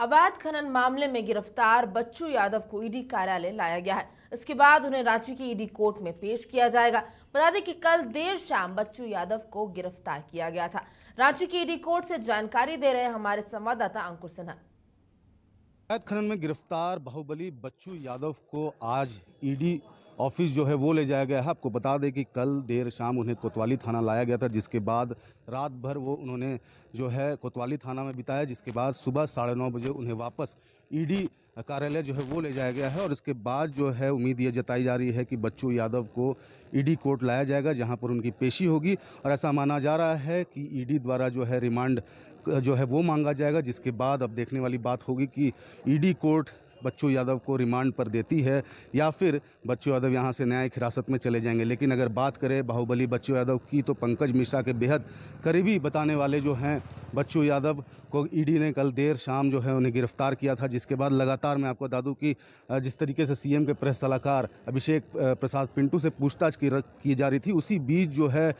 अवैध खनन मामले में गिरफ्तार बच्चू यादव को ईडी कार्यालय लाया गया है इसके बाद उन्हें रांची की ईडी कोर्ट में पेश किया जाएगा बता दें कि कल देर शाम बच्चू यादव को गिरफ्तार किया गया था रांची की ईडी कोर्ट से जानकारी दे रहे हमारे संवाददाता अंकुर सिन्हा अवैध खनन में गिरफ्तार बाहुबली बच्चू यादव को आज ईडी ऑफिस जो है वो ले जाया गया है आपको बता दें कि कल देर शाम उन्हें कोतवाली थाना लाया गया था जिसके बाद रात भर वो उन्होंने जो है कोतवाली थाना में बिताया जिसके बाद सुबह साढ़े नौ बजे उन्हें वापस ईडी कार्यालय जो है वो ले जाया गया है और इसके बाद जो है उम्मीद ये जताई जा रही है कि बच्चू यादव को ईडी कोर्ट लाया जाएगा जहां पर उनकी पेशी होगी और ऐसा माना जा रहा है कि ईडी द्वारा जो है रिमांड जो है वो मांगा जाएगा जिसके बाद अब देखने वाली बात होगी कि ईडी कोर्ट बच्चू यादव को रिमांड पर देती है या फिर बच्चू यादव यहाँ से न्यायिक हिरासत में चले जाएंगे लेकिन अगर बात करें बाहुबली बच्चू यादव की तो पंकज मिश्रा के बेहद करीबी बताने वाले जो हैं बच्चू यादव को ईडी ने कल देर शाम जो है उन्हें गिरफ्तार किया था जिसके बाद लगातार मैं आपको दादू की जिस तरीके से सीएम के प्रेस सलाहकार अभिषेक प्रसाद पिंटू से पूछताछ की, की जा रही थी उसी बीच जो है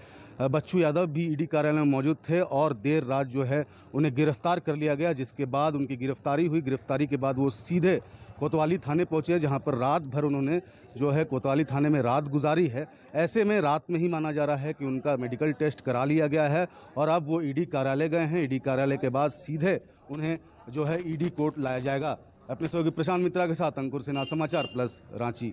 बच्चू यादव भी ईडी कार्यालय में मौजूद थे और देर रात जो है उन्हें गिरफ्तार कर लिया गया जिसके बाद उनकी गिरफ्तारी हुई गिरफ्तारी के बाद वो सीधे कोतवाली थाने पहुंचे जहाँ पर रात भर उन्होंने जो है कोतवाली थाने में रात गुजारी है ऐसे में रात में ही माना जा रहा है कि उनका मेडिकल टेस्ट करा लिया गया है और अब वो ईडी कार्यालय गए हैं ईडी कार्यालय के बाद सीधे उन्हें जो है ईडी कोर्ट लाया जाएगा अपने सहयोगी प्रशांत मित्रा के साथ अंकुर सिन्हा समाचार प्लस रांची